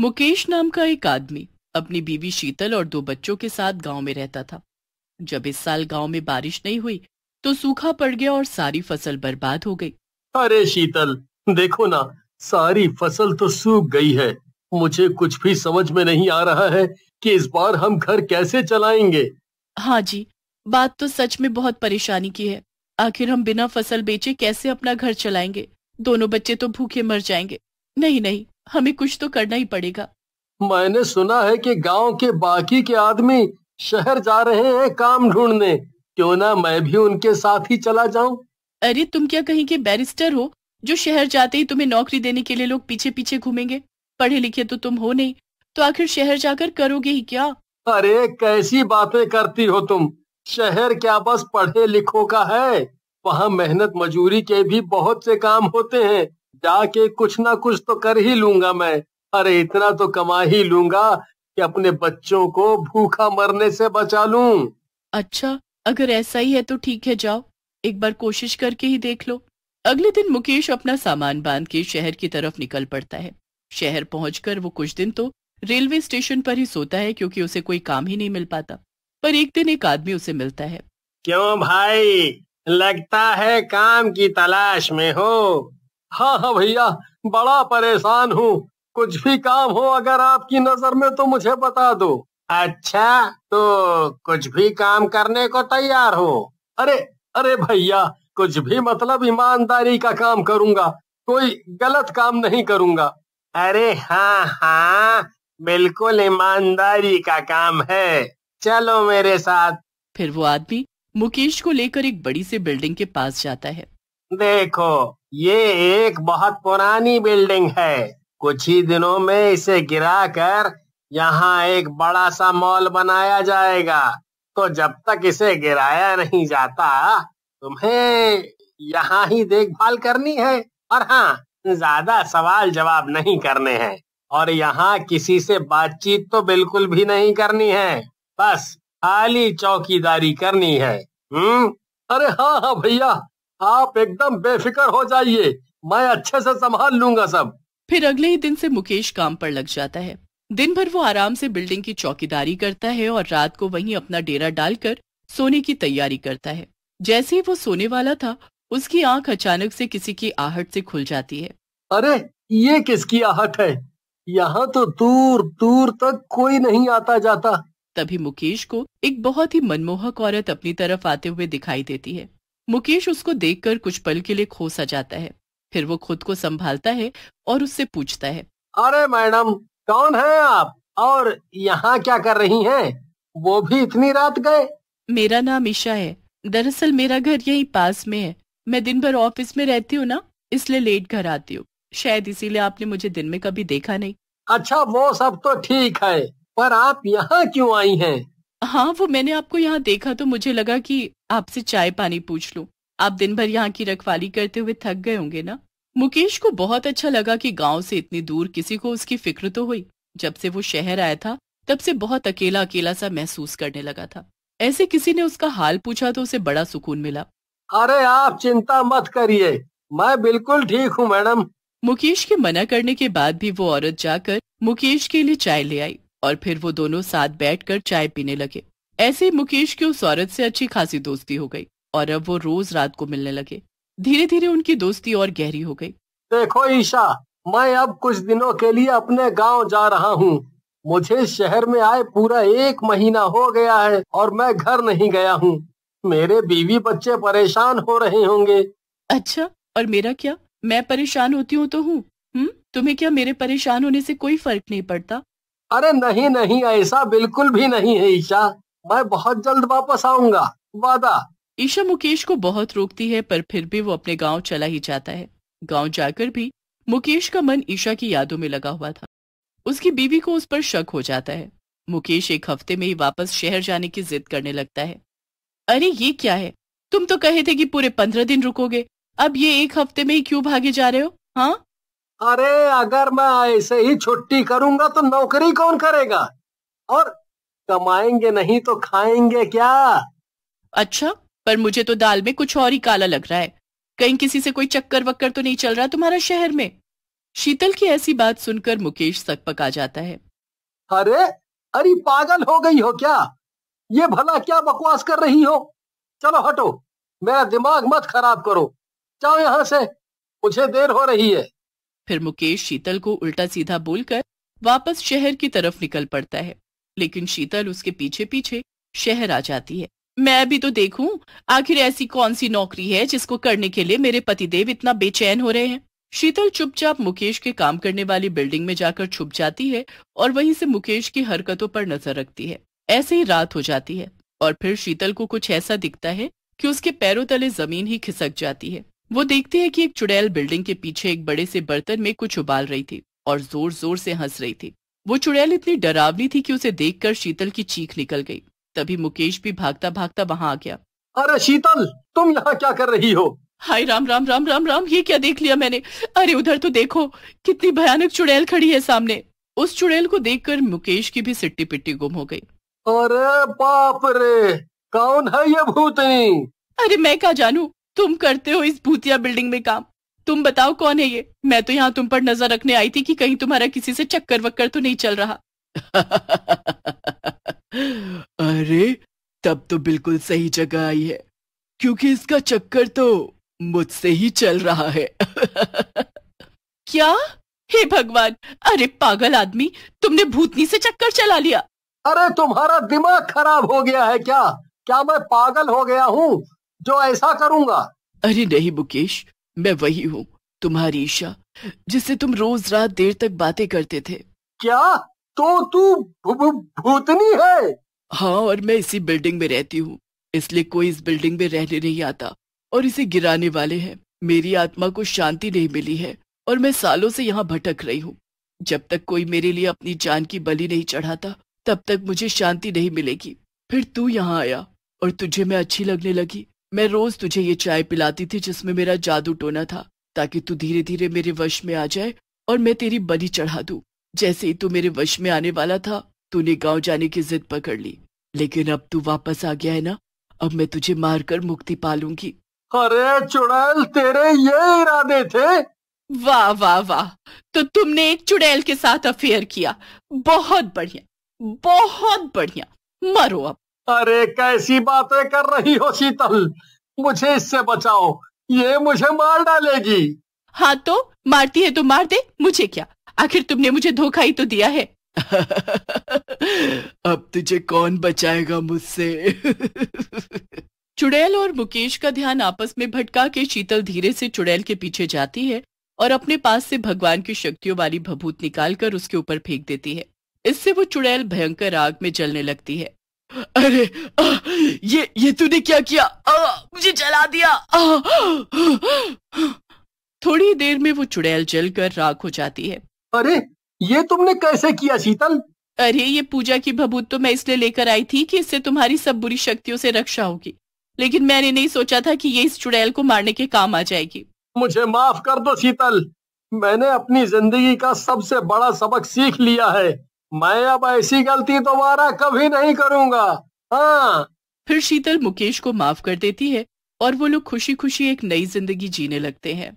मुकेश नाम का एक आदमी अपनी बीवी शीतल और दो बच्चों के साथ गांव में रहता था जब इस साल गांव में बारिश नहीं हुई तो सूखा पड़ गया और सारी फसल बर्बाद हो गई अरे शीतल देखो ना सारी फसल तो सूख गई है मुझे कुछ भी समझ में नहीं आ रहा है कि इस बार हम घर कैसे चलाएंगे हाँ जी बात तो सच में बहुत परेशानी की है आखिर हम बिना फसल बेचे कैसे अपना घर चलाएंगे दोनों बच्चे तो भूखे मर जाएंगे नहीं नहीं हमें कुछ तो करना ही पड़ेगा मैंने सुना है कि गांव के बाकी के आदमी शहर जा रहे हैं काम ढूंढने क्यों ना मैं भी उनके साथ ही चला जाऊं अरे तुम क्या कहीं के बैरिस्टर हो जो शहर जाते ही तुम्हें नौकरी देने के लिए लोग पीछे पीछे घूमेंगे पढ़े लिखे तो तुम हो नहीं तो आखिर शहर जाकर करोगे ही क्या अरे कैसी बातें करती हो तुम शहर क्या बस पढ़े लिखो का है वहाँ मेहनत मजूरी के भी बहुत से काम होते हैं जाके कुछ ना कुछ तो कर ही लूंगा मैं अरे इतना तो कमा ही लूंगा कि अपने बच्चों को भूखा मरने से बचा लूं। अच्छा अगर ऐसा ही है तो ठीक है जाओ एक बार कोशिश करके ही देख लो अगले दिन मुकेश अपना सामान बांध के शहर की तरफ निकल पड़ता है शहर पहुंचकर वो कुछ दिन तो रेलवे स्टेशन पर ही सोता है क्योंकि उसे कोई काम ही नहीं मिल पाता पर एक दिन एक आदमी उसे मिलता है क्यों भाई लगता है काम की तलाश में हो हाँ हाँ भैया बड़ा परेशान हूँ कुछ भी काम हो अगर आपकी नजर में तो मुझे बता दो अच्छा तो कुछ भी काम करने को तैयार हो अरे अरे भैया कुछ भी मतलब ईमानदारी का काम करूंगा कोई गलत काम नहीं करूंगा अरे हाँ हाँ बिल्कुल ईमानदारी का काम है चलो मेरे साथ फिर वो आदमी मुकेश को लेकर एक बड़ी सी बिल्डिंग के पास जाता है देखो ये एक बहुत पुरानी बिल्डिंग है कुछ ही दिनों में इसे गिराकर यहाँ एक बड़ा सा मॉल बनाया जाएगा तो जब तक इसे गिराया नहीं जाता तुम्हें यहाँ ही देखभाल करनी है और हाँ ज्यादा सवाल जवाब नहीं करने हैं और यहाँ किसी से बातचीत तो बिल्कुल भी नहीं करनी है बस खाली चौकीदारी करनी है हम्म अरे हाँ हाँ भैया आप एकदम बेफिक्र हो जाइए मैं अच्छे से संभाल लूंगा सब फिर अगले ही दिन से मुकेश काम पर लग जाता है दिन भर वो आराम से बिल्डिंग की चौकीदारी करता है और रात को वहीं अपना डेरा डालकर सोने की तैयारी करता है जैसे ही वो सोने वाला था उसकी आंख अचानक से किसी की आहट से खुल जाती है अरे ये किसकी आहट है यहाँ तो दूर दूर तक कोई नहीं आता जाता तभी मुकेश को एक बहुत ही मनमोहक औरत अपनी तरफ आते हुए दिखाई देती है मुकेश उसको देखकर कुछ पल के लिए खोसा जाता है फिर वो खुद को संभालता है और उससे पूछता है अरे मैडम कौन है आप और यहाँ क्या कर रही हैं? वो भी इतनी रात गए मेरा नाम ईशा है दरअसल मेरा घर यही पास में है मैं दिन भर ऑफिस में रहती हूँ ना इसलिए लेट घर आती हूँ शायद इसीलिए आपने मुझे दिन में कभी देखा नहीं अच्छा वो सब तो ठीक है पर आप यहाँ क्यों आई हैं? हाँ वो मैंने आपको यहाँ देखा तो मुझे लगा कि आपसे चाय पानी पूछ लो आप दिन भर यहाँ की रखवाली करते हुए थक गए होंगे ना मुकेश को बहुत अच्छा लगा कि गांव से इतनी दूर किसी को उसकी फिक्र तो हुई जब से वो शहर आया था तब से बहुत अकेला अकेला सा महसूस करने लगा था ऐसे किसी ने उसका हाल पूछा तो उसे बड़ा सुकून मिला अरे आप चिंता मत करिए मैं बिल्कुल ठीक हूँ मैडम मुकेश के मना करने के बाद भी वो औरत जाकर मुकेश के लिए चाय ले आई और फिर वो दोनों साथ बैठकर चाय पीने लगे ऐसे मुकेश की उस औरत से अच्छी खासी दोस्ती हो गई और अब वो रोज रात को मिलने लगे धीरे धीरे उनकी दोस्ती और गहरी हो गई देखो ईशा मैं अब कुछ दिनों के लिए अपने गांव जा रहा हूँ मुझे शहर में आए पूरा एक महीना हो गया है और मैं घर नहीं गया हूँ मेरे बीवी बच्चे परेशान हो रहे होंगे अच्छा और मेरा क्या मैं परेशान होती हूँ तो हूँ हम्म, तुम्हें क्या मेरे परेशान होने से कोई फर्क नहीं पड़ता अरे नहीं नहीं ऐसा बिल्कुल भी नहीं है ईशा मैं बहुत जल्द वापस आऊंगा वादा ईशा मुकेश को बहुत रोकती है पर फिर भी वो अपने गांव चला ही जाता है गांव जाकर भी मुकेश का मन ईशा की यादों में लगा हुआ था उसकी बीवी को उस पर शक हो जाता है मुकेश एक हफ्ते में ही वापस शहर जाने की जिद करने लगता है अरे ये क्या है तुम तो कहे थे कि पूरे पंद्रह दिन रुकोगे अब ये एक हफ्ते में ही क्यों भागे जा रहे हो हाँ अरे अगर मैं ऐसे ही छुट्टी करूंगा तो नौकरी कौन करेगा और कमाएंगे नहीं तो खाएंगे क्या अच्छा पर मुझे तो दाल में कुछ और ही काला लग रहा है कहीं किसी से कोई चक्कर वक्कर तो नहीं चल रहा तुम्हारा शहर में शीतल की ऐसी बात सुनकर मुकेश सक पका जाता है अरे अरे पागल हो गई हो क्या ये भला क्या बकवास कर रही हो चलो हटो मेरा दिमाग मत खराब करो जाओ यहाँ से मुझे देर हो रही है फिर मुकेश शीतल को उल्टा सीधा बोलकर वापस शहर की तरफ निकल पड़ता है लेकिन शीतल उसके पीछे पीछे शहर आ जाती है मैं भी तो देखूं आखिर ऐसी कौन सी नौकरी है जिसको करने के लिए मेरे पतिदेव इतना बेचैन हो रहे हैं शीतल चुपचाप मुकेश के काम करने वाली बिल्डिंग में जाकर छुप जाती है और वहीं से मुकेश की हरकतों पर नजर रखती है ऐसे ही रात हो जाती है और फिर शीतल को कुछ ऐसा दिखता है कि उसके पैरों तले जमीन ही खिसक जाती है वो देखती है कि एक चुड़ैल बिल्डिंग के पीछे एक बड़े से बर्तन में कुछ उबाल रही थी और जोर जोर से हंस रही थी वो चुड़ैल इतनी डरावनी थी कि उसे देखकर शीतल की चीख निकल गई तभी मुकेश भी भागता भागता वहां आ गया अरे शीतल तुम यहाँ क्या कर रही हो हाय राम राम राम राम राम ये क्या देख लिया मैंने अरे उधर तो देखो कितनी भयानक चुड़ैल खड़ी है सामने उस चुड़ैल को देखकर मुकेश की भी सिट्टी पिट्टी गुम हो गई अरे बाप रे कौन है ये भूतनी अरे मैं क्या जानू तुम करते हो इस भूतिया बिल्डिंग में काम तुम बताओ कौन है ये मैं तो यहाँ तुम पर नजर रखने आई थी कि कहीं तुम्हारा किसी से चक्कर वक्कर तो नहीं चल रहा अरे तब तो बिल्कुल सही जगह आई है क्योंकि इसका चक्कर तो मुझसे ही चल रहा है क्या हे भगवान अरे पागल आदमी तुमने भूतनी से चक्कर चला लिया अरे तुम्हारा दिमाग खराब हो गया है क्या क्या मैं पागल हो गया हूँ जो ऐसा करूंगा अरे नहीं मुकेश मैं वही हूँ तुम्हारी ईशा जिससे तुम रोज रात देर तक बातें करते थे क्या तो तू भूतनी है हाँ और मैं इसी बिल्डिंग में रहती हूँ इसलिए कोई इस बिल्डिंग में रहने नहीं आता और इसे गिराने वाले हैं मेरी आत्मा को शांति नहीं मिली है और मैं सालों से यहाँ भटक रही हूँ जब तक कोई मेरे लिए अपनी जान की बलि नहीं चढ़ाता तब तक मुझे शांति नहीं मिलेगी फिर तू यहाँ आया और तुझे मैं अच्छी लगने लगी मैं रोज तुझे ये चाय पिलाती थी जिसमें मेरा जादू टोना था ताकि तू धीरे धीरे मेरे वश में आ जाए और मैं तेरी बलि चढ़ा दू जैसे ही तू मेरे वश में आने वाला था तूने गांव जाने की जिद पकड़ ली लेकिन अब तू वापस आ गया है ना अब मैं तुझे मारकर मुक्ति पा लूंगी अरे चुड़ैल तेरे ये इरादे थे वाह वाह वाह तो तुमने एक चुड़ैल के साथ अफेयर किया बहुत बढ़िया बहुत बढ़िया मरो अब अरे कैसी बातें कर रही हो शीतल मुझे इससे बचाओ ये मुझे मार डालेगी हाँ तो मारती है तो मार दे मुझे क्या आखिर तुमने मुझे धोखा ही तो दिया है अब तुझे कौन बचाएगा मुझसे चुड़ैल और मुकेश का ध्यान आपस में भटका के शीतल धीरे से चुड़ैल के पीछे जाती है और अपने पास से भगवान की शक्तियों वाली भभूत निकालकर उसके ऊपर फेंक देती है इससे वो चुड़ैल भयंकर आग में जलने लगती है अरे आ, ये ये तूने क्या किया आ, मुझे जला दिया आ, थोड़ी देर में वो चुड़ैल जलकर राख हो जाती है अरे ये तुमने कैसे किया शीतल अरे ये पूजा की भभूत तो मैं इसलिए लेकर आई थी कि इससे तुम्हारी सब बुरी शक्तियों से रक्षा होगी लेकिन मैंने नहीं सोचा था कि ये इस चुड़ैल को मारने के काम आ जाएगी मुझे माफ कर दो शीतल मैंने अपनी जिंदगी का सबसे बड़ा सबक सीख लिया है मैं अब ऐसी गलती दोबारा कभी नहीं करूँगा हाँ फिर शीतल मुकेश को माफ कर देती है और वो लोग खुशी खुशी एक नई जिंदगी जीने लगते हैं